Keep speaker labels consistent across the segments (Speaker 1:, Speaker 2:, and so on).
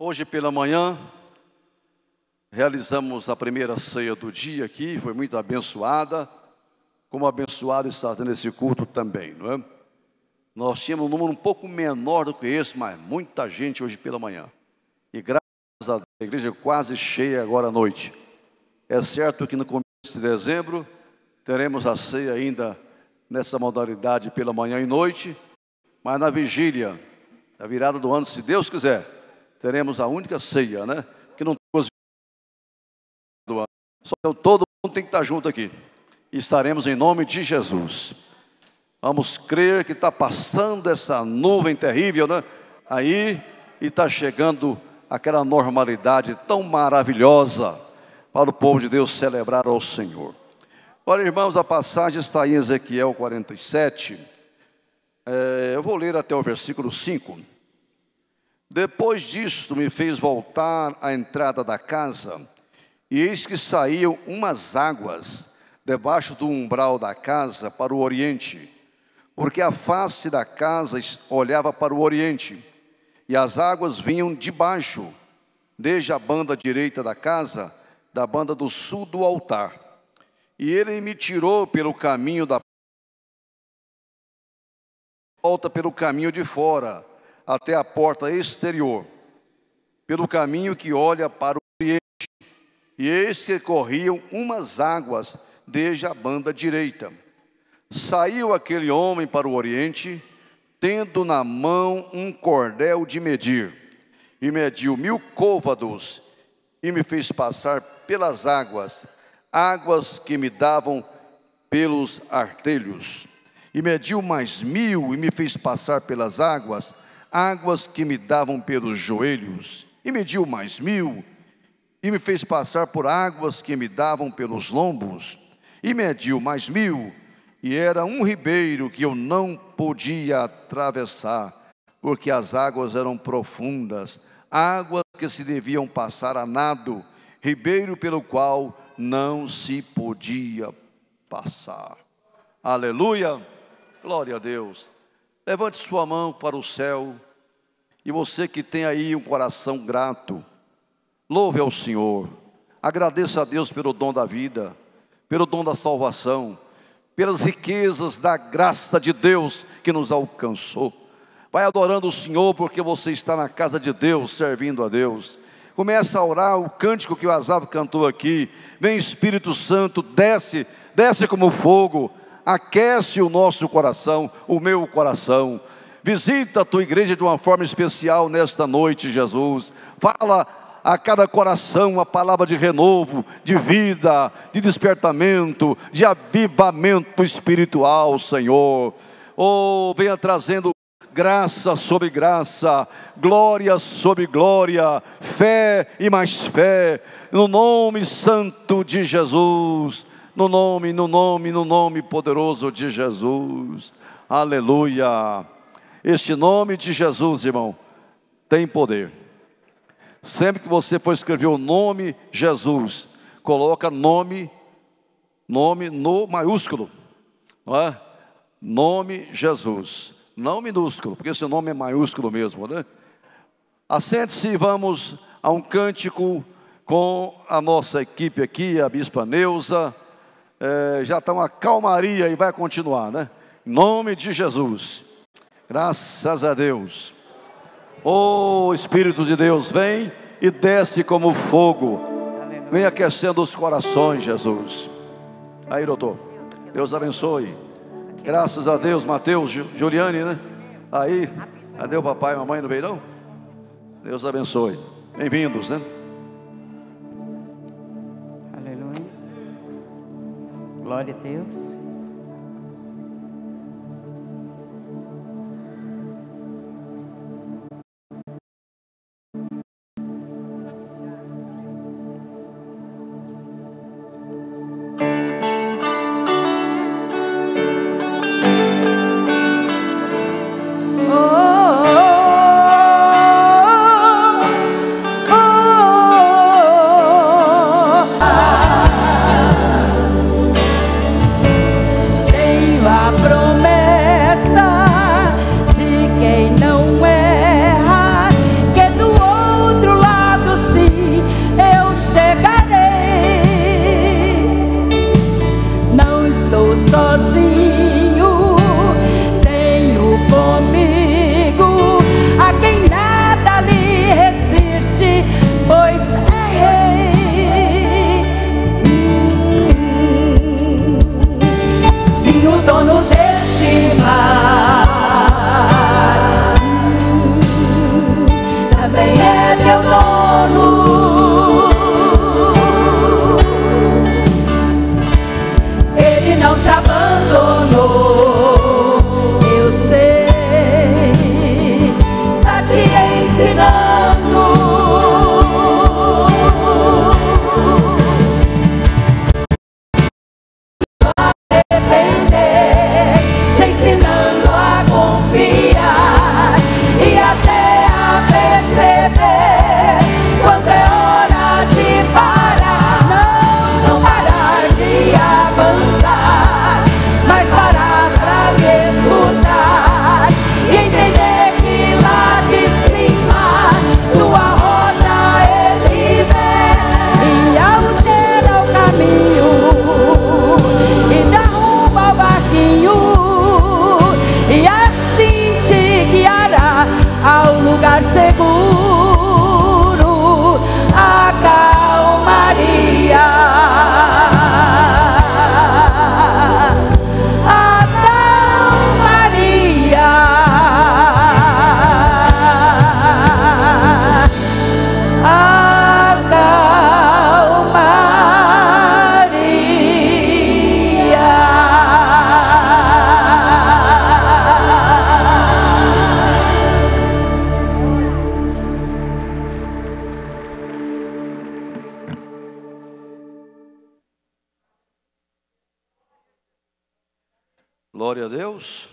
Speaker 1: Hoje pela manhã, realizamos a primeira ceia do dia aqui, foi muito abençoada, como abençoado estar tendo esse culto também, não é? Nós tínhamos um número um pouco menor do que esse, mas muita gente hoje pela manhã. E graças a Deus, a igreja é quase cheia agora à noite. É certo que no começo de dezembro teremos a ceia ainda nessa modalidade pela manhã e noite, mas na vigília, na virada do ano, se Deus quiser, teremos a única ceia, né? Que não tem do ano. Só que todo mundo tem que estar junto aqui. estaremos em nome de Jesus. Vamos crer que está passando essa nuvem terrível, né? Aí e está chegando aquela normalidade tão maravilhosa para o povo de Deus celebrar ao Senhor. Olha, irmãos, a passagem está em Ezequiel 47. É, eu vou ler até o versículo 5. Depois disto me fez voltar à entrada da casa, e eis que saíam umas águas debaixo do umbral da casa para o oriente, porque a face da casa olhava para o oriente, e as águas vinham de baixo, desde a banda direita da casa, da banda do sul do altar. E ele me tirou pelo caminho da volta pelo caminho de fora até a porta exterior, pelo caminho que olha para o Oriente. E eis que corriam umas águas desde a banda direita. Saiu aquele homem para o Oriente, tendo na mão um cordel de medir, e mediu mil côvados, e me fez passar pelas águas, águas que me davam pelos artelhos. E mediu mais mil, e me fez passar pelas águas, águas que me davam pelos joelhos, e mediu mais mil, e me fez passar por águas que me davam pelos lombos, e mediu mais mil, e era um ribeiro que eu não podia atravessar, porque as águas eram profundas, águas que se deviam passar a nado, ribeiro pelo qual não se podia passar. Aleluia! Glória a Deus. Levante sua mão para o céu. E você que tem aí um coração grato, louve ao Senhor. Agradeça a Deus pelo dom da vida, pelo dom da salvação, pelas riquezas da graça de Deus que nos alcançou. Vai adorando o Senhor porque você está na casa de Deus, servindo a Deus. Começa a orar o cântico que o Azavo cantou aqui. Vem Espírito Santo, desce, desce como fogo, aquece o nosso coração, o meu coração. Visita a tua igreja de uma forma especial nesta noite, Jesus. Fala a cada coração a palavra de renovo, de vida, de despertamento, de avivamento espiritual, Senhor. Oh, venha trazendo graça sobre graça, glória sobre glória, fé e mais fé, no nome santo de Jesus, no nome, no nome, no nome poderoso de Jesus. Aleluia. Este nome de Jesus, irmão, tem poder. Sempre que você for escrever o nome Jesus, coloca nome, nome no maiúsculo, não é? Nome Jesus, não minúsculo, porque esse nome é maiúsculo mesmo, né? Assente-se e vamos a um cântico com a nossa equipe aqui, a Bispa Neuza. É, já está uma calmaria e vai continuar, né? Em nome de Jesus. Graças a Deus. Oh Espírito de Deus, vem e desce como fogo. Vem aquecendo os corações, Jesus. Aí, doutor. Deus abençoe. Graças a Deus, Mateus, Juliane, né? Aí, cadê o papai e mamãe? Não veio, não? Deus abençoe. Bem-vindos, né? Aleluia. Glória a Deus. Glória a Deus.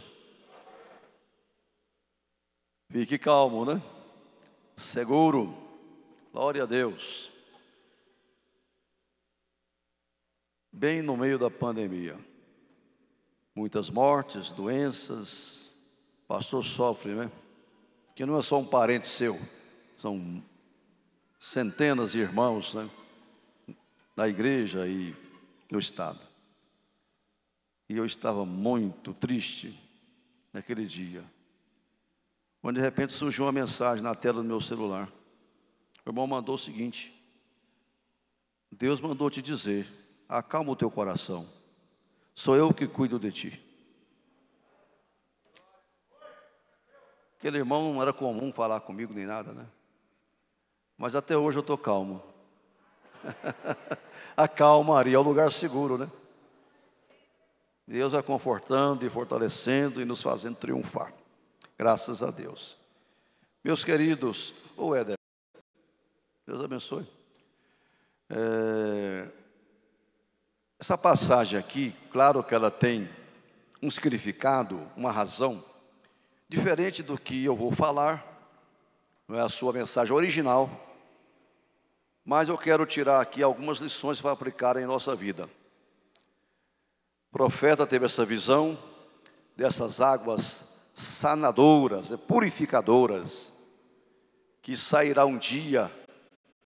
Speaker 1: Fique calmo, né? Seguro. Glória a Deus. Bem no meio da pandemia. Muitas mortes, doenças. O pastor sofre, né? Que não é só um parente seu, são centenas de irmãos, né? Da igreja e do Estado. E eu estava muito triste naquele dia. Quando de repente surgiu uma mensagem na tela do meu celular. O irmão mandou o seguinte: Deus mandou te dizer, acalma o teu coração, sou eu que cuido de ti. Aquele irmão não era comum falar comigo nem nada, né? Mas até hoje eu estou calmo. a calmaria é o lugar seguro, né? Deus vai confortando e fortalecendo e nos fazendo triunfar. Graças a Deus. Meus queridos, O oh Éder, Deus abençoe. É, essa passagem aqui, claro que ela tem um significado, uma razão, diferente do que eu vou falar, não é a sua mensagem original, mas eu quero tirar aqui algumas lições para aplicar em nossa vida profeta teve essa visão dessas águas sanadoras, purificadoras, que sairá um dia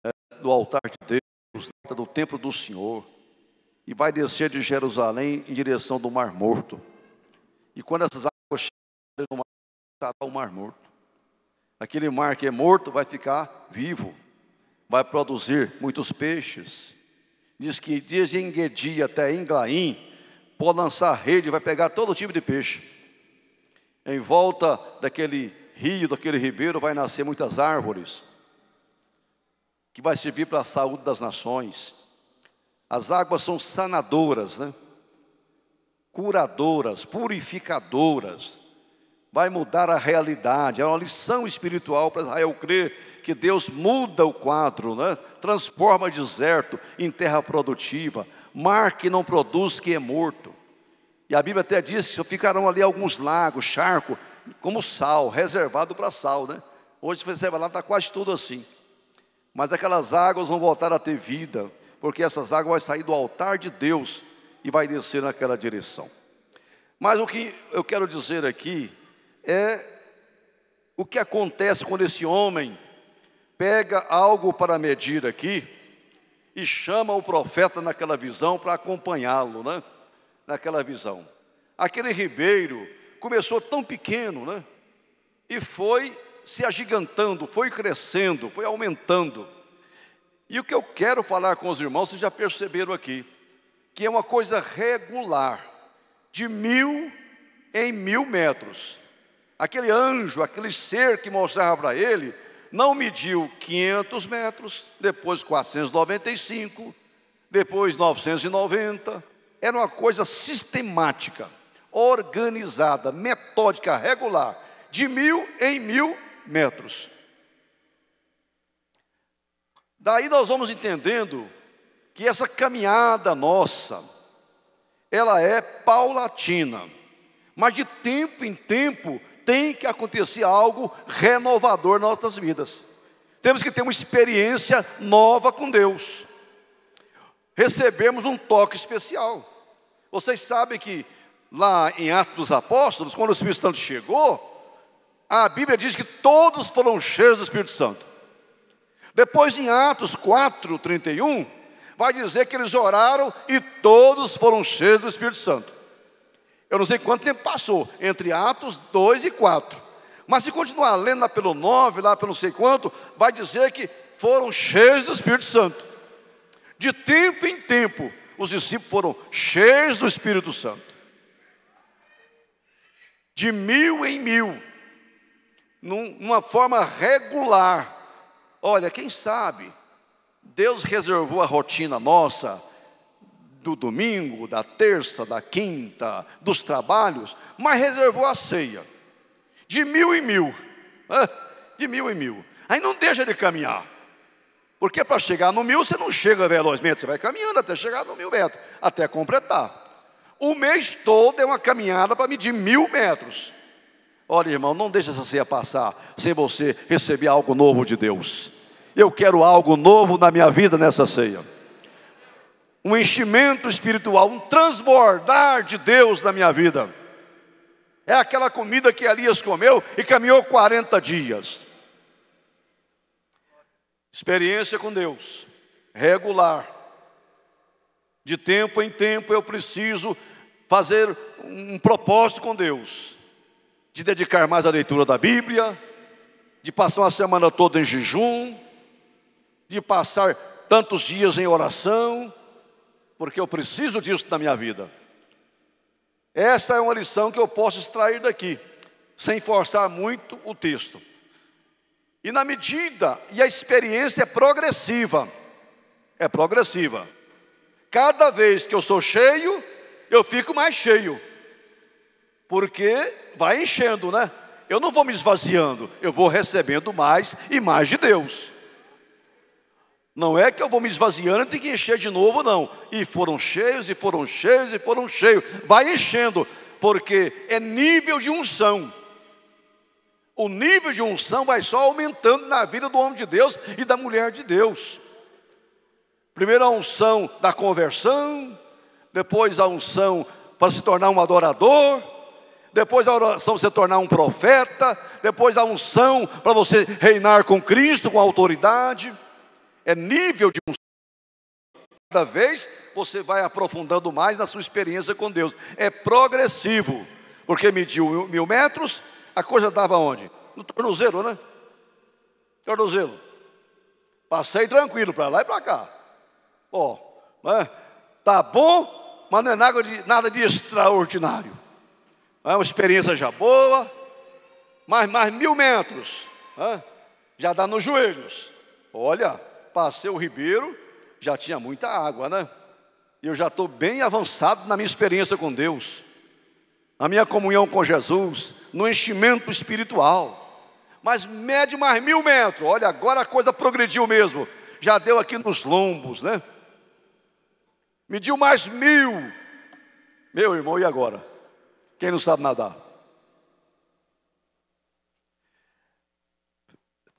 Speaker 1: né, do altar de Deus, do templo do Senhor, e vai descer de Jerusalém em direção do Mar Morto. E quando essas águas chegarem no mar, estará o Mar Morto. Aquele mar que é morto vai ficar vivo, vai produzir muitos peixes. Diz que desde Enguedi até Englaim, pode lançar rede, vai pegar todo tipo de peixe. Em volta daquele rio, daquele ribeiro, vai nascer muitas árvores, que vai servir para a saúde das nações. As águas são sanadoras, né? curadoras, purificadoras. Vai mudar a realidade. É uma lição espiritual para Israel crer que Deus muda o quadro, né? transforma deserto em terra produtiva, mar que não produz, que é morto. E a Bíblia até diz que ficarão ali alguns lagos, charco, como sal, reservado para sal, né? Hoje você vai lá, está quase tudo assim. Mas aquelas águas vão voltar a ter vida, porque essas águas vão sair do altar de Deus e vai descer naquela direção. Mas o que eu quero dizer aqui é o que acontece quando esse homem pega algo para medir aqui e chama o profeta naquela visão para acompanhá-lo, né? Naquela visão. Aquele ribeiro começou tão pequeno, né? E foi se agigantando, foi crescendo, foi aumentando. E o que eu quero falar com os irmãos, vocês já perceberam aqui, que é uma coisa regular, de mil em mil metros. Aquele anjo, aquele ser que mostrava para ele, não mediu 500 metros, depois 495, depois 990. Era uma coisa sistemática, organizada, metódica, regular, de mil em mil metros. Daí nós vamos entendendo que essa caminhada nossa, ela é paulatina, mas de tempo em tempo tem que acontecer algo renovador nas nossas vidas. Temos que ter uma experiência nova com Deus. Recebemos um toque especial. Vocês sabem que lá em Atos dos Apóstolos, quando o Espírito Santo chegou, a Bíblia diz que todos foram cheios do Espírito Santo. Depois em Atos 4, 31, vai dizer que eles oraram e todos foram cheios do Espírito Santo. Eu não sei quanto tempo passou entre Atos 2 e 4. Mas se continuar lendo lá pelo 9, lá pelo não sei quanto, vai dizer que foram cheios do Espírito Santo. De tempo em tempo, os discípulos foram cheios do Espírito Santo. De mil em mil, numa forma regular. Olha, quem sabe, Deus reservou a rotina nossa do domingo, da terça, da quinta, dos trabalhos, mas reservou a ceia. De mil em mil. De mil em mil. Aí não deixa de caminhar. Porque para chegar no mil, você não chega velozmente, você vai caminhando até chegar no mil metros, até completar. O mês todo é uma caminhada para medir mil metros. Olha, irmão, não deixa essa ceia passar sem você receber algo novo de Deus. Eu quero algo novo na minha vida nessa ceia um enchimento espiritual, um transbordar de Deus na minha vida. É aquela comida que Elias comeu e caminhou 40 dias. Experiência com Deus, regular. De tempo em tempo eu preciso fazer um propósito com Deus, de dedicar mais à leitura da Bíblia, de passar uma semana toda em jejum, de passar tantos dias em oração porque eu preciso disso na minha vida. Esta é uma lição que eu posso extrair daqui, sem forçar muito o texto. E na medida, e a experiência é progressiva, é progressiva. Cada vez que eu sou cheio, eu fico mais cheio, porque vai enchendo, né? Eu não vou me esvaziando, eu vou recebendo mais e mais de Deus. Não é que eu vou me esvaziando e tenho que encher de novo, não. E foram cheios, e foram cheios, e foram cheios. Vai enchendo, porque é nível de unção. O nível de unção vai só aumentando na vida do homem de Deus e da mulher de Deus. Primeiro a unção da conversão, depois a unção para se tornar um adorador, depois a unção para se tornar um profeta, depois a unção para você reinar com Cristo, com autoridade é nível de Cada vez você vai aprofundando mais na sua experiência com Deus. É progressivo, porque mediu mil metros, a coisa dava onde? No tornozelo, né? Tornozelo. Passei tranquilo para lá e para cá. Ó, oh, né? tá bom, mas não é nada de, nada de extraordinário. É uma experiência já boa, mas mais mil metros, né? já dá nos joelhos. Olha, passei o ribeiro, já tinha muita água, né? E eu já estou bem avançado na minha experiência com Deus, na minha comunhão com Jesus, no enchimento espiritual. Mas mede mais mil metros, olha, agora a coisa progrediu mesmo, já deu aqui nos lombos, né? Mediu mais mil, meu irmão, e agora? Quem não sabe nadar?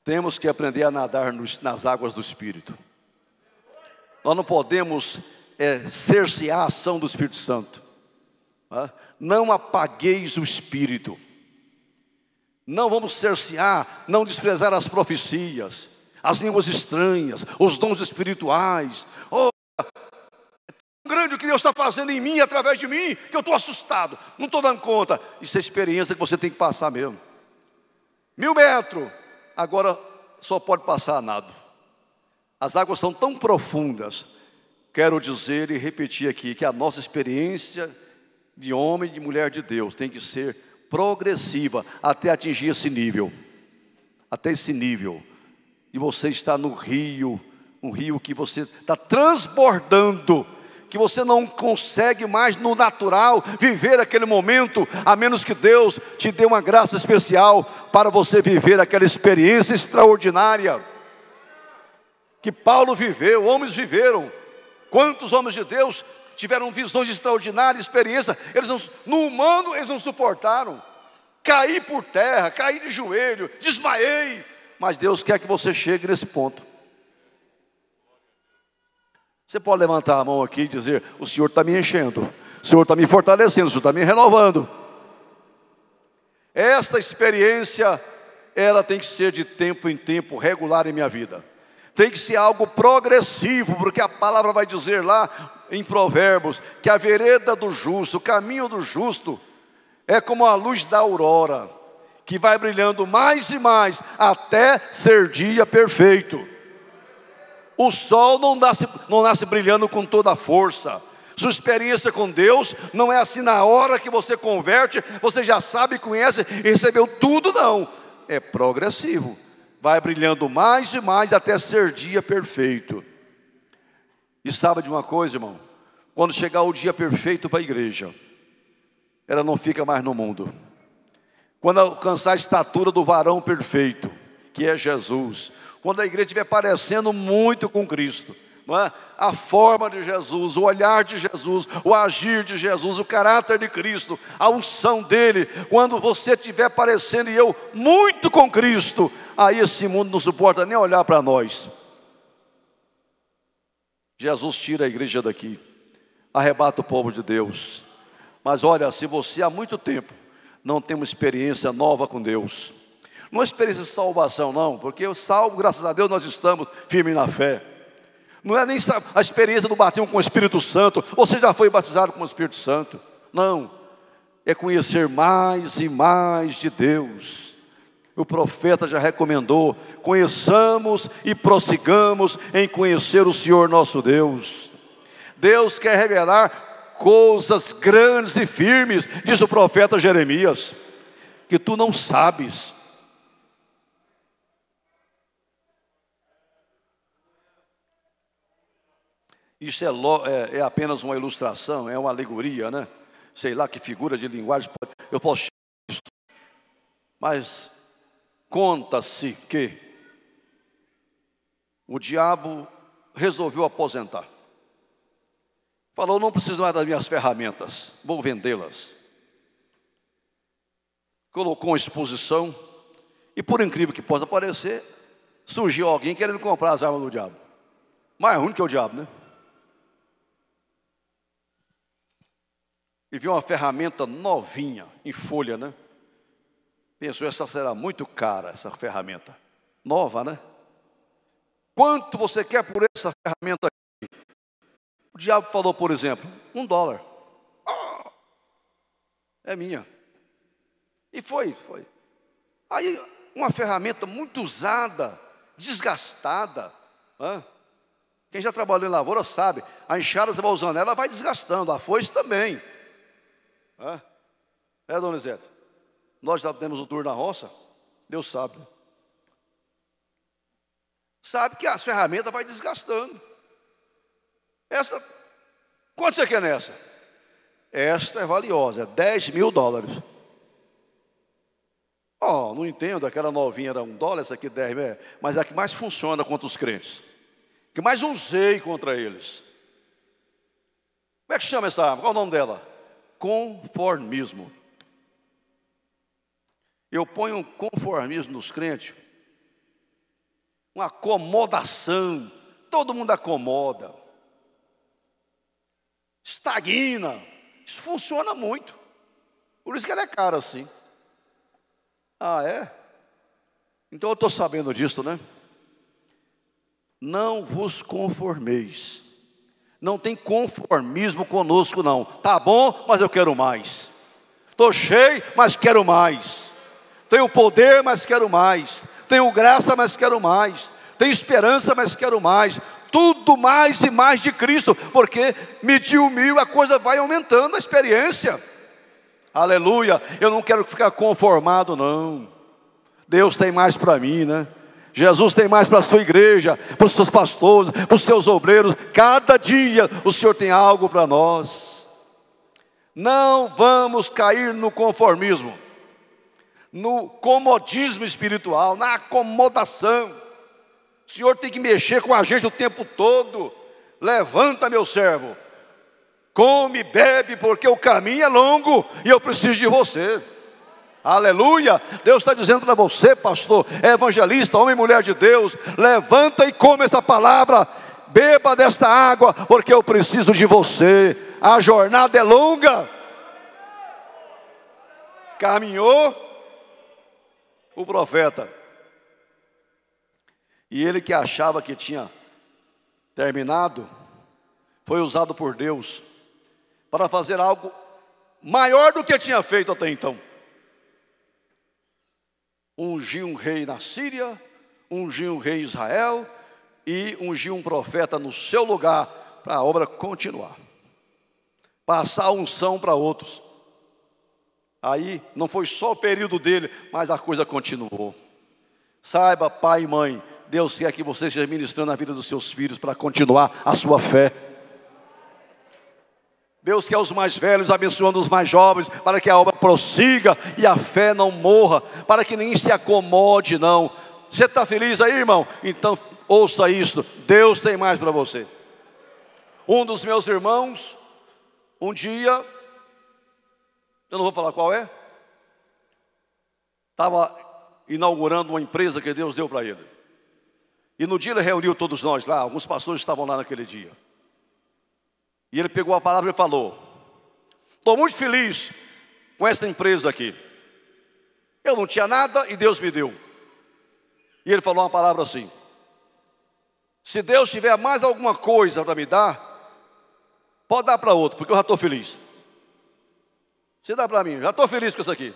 Speaker 1: Temos que aprender a nadar nos, nas águas do Espírito. Nós não podemos é, cercear a ação do Espírito Santo. Não apagueis o Espírito. Não vamos cercear, não desprezar as profecias, as línguas estranhas, os dons espirituais. Oh, é grande o que Deus está fazendo em mim, através de mim, que eu estou assustado, não estou dando conta. Isso é experiência que você tem que passar mesmo. Mil metros, agora só pode passar a nado. As águas são tão profundas. Quero dizer e repetir aqui que a nossa experiência de homem e de mulher de Deus tem que ser progressiva até atingir esse nível. Até esse nível. E você está no rio, um rio que você está transbordando que você não consegue mais no natural viver aquele momento, a menos que Deus te dê uma graça especial para você viver aquela experiência extraordinária que Paulo viveu, homens viveram. Quantos homens de Deus tiveram visões extraordinárias, experiência, eles não, no humano eles não suportaram. Caí por terra, caí de joelho, desmaiei. Mas Deus quer que você chegue nesse ponto. Você pode levantar a mão aqui e dizer: O Senhor está me enchendo, o Senhor está me fortalecendo, o Senhor está me renovando. Esta experiência, ela tem que ser de tempo em tempo, regular em minha vida. Tem que ser algo progressivo, porque a palavra vai dizer lá em Provérbios que a vereda do justo, o caminho do justo, é como a luz da aurora, que vai brilhando mais e mais até ser dia perfeito. O sol não nasce, não nasce brilhando com toda a força. Sua experiência com Deus não é assim na hora que você converte, você já sabe, conhece e recebeu tudo, não. É progressivo. Vai brilhando mais e mais até ser dia perfeito. E sabe de uma coisa, irmão? Quando chegar o dia perfeito para a igreja, ela não fica mais no mundo. Quando alcançar a estatura do varão perfeito, que é Jesus, quando a igreja estiver parecendo muito com Cristo. Não é? A forma de Jesus, o olhar de Jesus, o agir de Jesus, o caráter de Cristo, a unção dele, quando você estiver parecendo e eu muito com Cristo, aí esse mundo não suporta nem olhar para nós. Jesus tira a igreja daqui, arrebata o povo de Deus. Mas olha, se você há muito tempo não tem uma experiência nova com Deus, não é experiência de salvação, não, porque eu salvo, graças a Deus, nós estamos firmes na fé. Não é nem a experiência do batismo com o Espírito Santo, você já foi batizado com o Espírito Santo. Não, é conhecer mais e mais de Deus. O profeta já recomendou: conheçamos e prossigamos em conhecer o Senhor nosso Deus. Deus quer revelar coisas grandes e firmes, diz o profeta Jeremias, que tu não sabes. Isso é, é, é, apenas uma ilustração, é uma alegoria, né? Sei lá que figura de linguagem. Pode, eu posso chamar isso. Mas conta-se que o diabo resolveu aposentar. Falou: não preciso mais das minhas ferramentas, vou vendê-las. Colocou uma exposição, e por incrível que possa parecer, surgiu alguém querendo comprar as armas do diabo. Mais ruim que o diabo, né? e viu uma ferramenta novinha, em folha, né? Pensou, essa será muito cara, essa ferramenta. Nova, né? Quanto você quer por essa ferramenta aqui? O diabo falou, por exemplo, um dólar. é minha. E foi, foi. Aí, uma ferramenta muito usada, desgastada. Né? Quem já trabalhou em lavoura sabe, a enxada você vai usando, ela vai desgastando, a foice também. É, É, Donizete? Nós já temos o tour na roça? Deus sabe. Né? Sabe que as ferramentas vai desgastando. Essa, quanto você quer nessa? Esta é valiosa, é 10 mil dólares. Oh, não entendo, aquela novinha era um dólar, essa aqui 10 mil, é, mas é a que mais funciona contra os crentes. Que mais usei contra eles. Como é que chama essa arma? Qual o nome dela? conformismo. Eu ponho um conformismo nos crentes, uma acomodação, todo mundo acomoda, estagna, isso funciona muito, por isso que ela é cara assim. Ah, é? Então eu estou sabendo disso, né? Não vos conformeis não tem conformismo conosco, não. Tá bom, mas eu quero mais. Estou cheio, mas quero mais. Tenho poder, mas quero mais. Tenho graça, mas quero mais. Tenho esperança, mas quero mais. Tudo mais e mais de Cristo, porque mediu mil, a coisa vai aumentando a experiência. Aleluia. Eu não quero ficar conformado, não. Deus tem mais para mim, né? Jesus tem mais para a sua igreja, para os seus pastores, para os seus obreiros. Cada dia o Senhor tem algo para nós. Não vamos cair no conformismo, no comodismo espiritual, na acomodação. O Senhor tem que mexer com a gente o tempo todo. Levanta, meu servo, come, bebe, porque o caminho é longo e eu preciso de você. Aleluia! Deus está dizendo para você, pastor, é evangelista, homem e mulher de Deus, levanta e come essa palavra, beba desta água, porque eu preciso de você. A jornada é longa. Caminhou o profeta. E ele que achava que tinha terminado, foi usado por Deus para fazer algo maior do que tinha feito até então. Ungi um rei na Síria, ungi um rei em Israel e ungi um profeta no seu lugar para a obra continuar. Passar a unção para outros. Aí não foi só o período dele, mas a coisa continuou. Saiba, pai e mãe, Deus quer que você esteja ministrando a vida dos seus filhos para continuar a sua fé. Deus quer os mais velhos abençoando os mais jovens, para que a obra prossiga e a fé não morra, para que ninguém se acomode, não. Você está feliz aí, irmão? Então ouça isso: Deus tem mais para você. Um dos meus irmãos, um dia, eu não vou falar qual é, estava inaugurando uma empresa que Deus deu para ele. E no dia ele reuniu todos nós lá, alguns pastores estavam lá naquele dia. E ele pegou a palavra e falou: Estou muito feliz com esta empresa aqui. Eu não tinha nada e Deus me deu. E ele falou uma palavra assim: Se Deus tiver mais alguma coisa para me dar, pode dar para outro, porque eu já estou feliz. Se dá para mim, já estou feliz com isso aqui.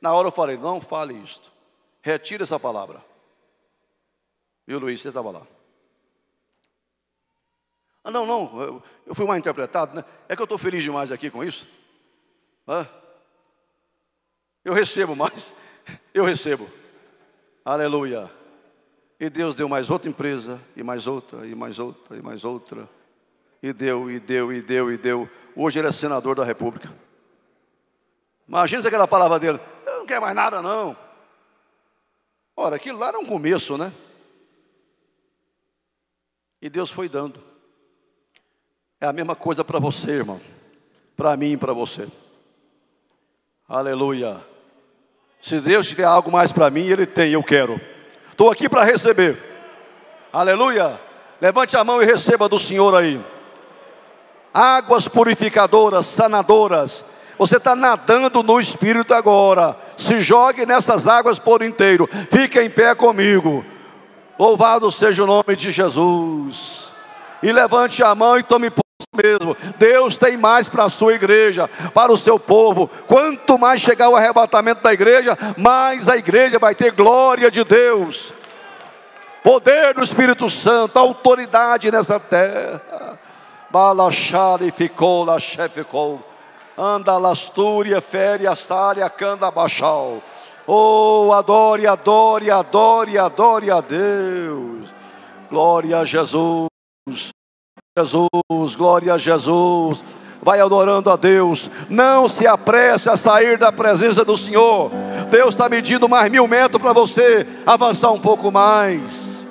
Speaker 1: Na hora eu falei: Não fale isto, retira essa palavra. Viu, Luiz? Você estava lá. Ah, não, não, eu, eu fui mal interpretado, né? É que eu estou feliz demais aqui com isso. Ah, eu recebo mais, eu recebo. Aleluia. E Deus deu mais outra empresa, e mais outra, e mais outra, e mais outra. E deu, e deu, e deu, e deu. Hoje ele é senador da República. Imagina se aquela palavra dele: Eu não quero mais nada, não. Ora, aquilo lá era um começo, né? E Deus foi dando. É a mesma coisa para você, irmão. Para mim e para você. Aleluia. Se Deus tiver algo mais para mim, Ele tem, eu quero. Estou aqui para receber. Aleluia. Levante a mão e receba do Senhor aí. Águas purificadoras, sanadoras. Você está nadando no Espírito agora. Se jogue nessas águas por inteiro. Fique em pé comigo. Louvado seja o nome de Jesus. E levante a mão e tome mesmo. Deus tem mais para a sua igreja, para o seu povo. Quanto mais chegar o arrebatamento da igreja, mais a igreja vai ter glória de Deus. Poder do Espírito Santo, autoridade nessa terra. Balachari ficou, laxé ficou. Anda lastúria, féria, sária, canda baixal. Oh, adore, adore, adore, adore a Deus. Glória a Jesus. Jesus, glória a Jesus. Vai adorando a Deus. Não se apresse a sair da presença do Senhor. Deus está medindo mais mil metros para você avançar um pouco mais.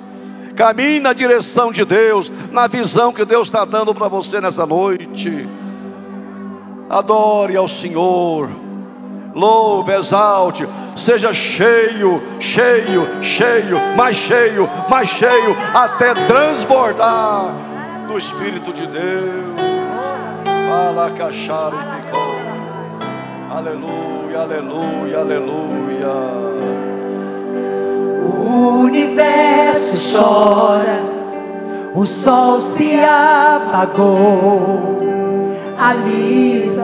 Speaker 1: Caminhe na direção de Deus, na visão que Deus está dando para você nessa noite. Adore ao Senhor. Louve, exalte, seja cheio, cheio, cheio, mais cheio, mais cheio, até transbordar do Espírito de Deus. Fala cachara e ficou. Aleluia, aleluia, aleluia. O universo chora, o sol se apagou. A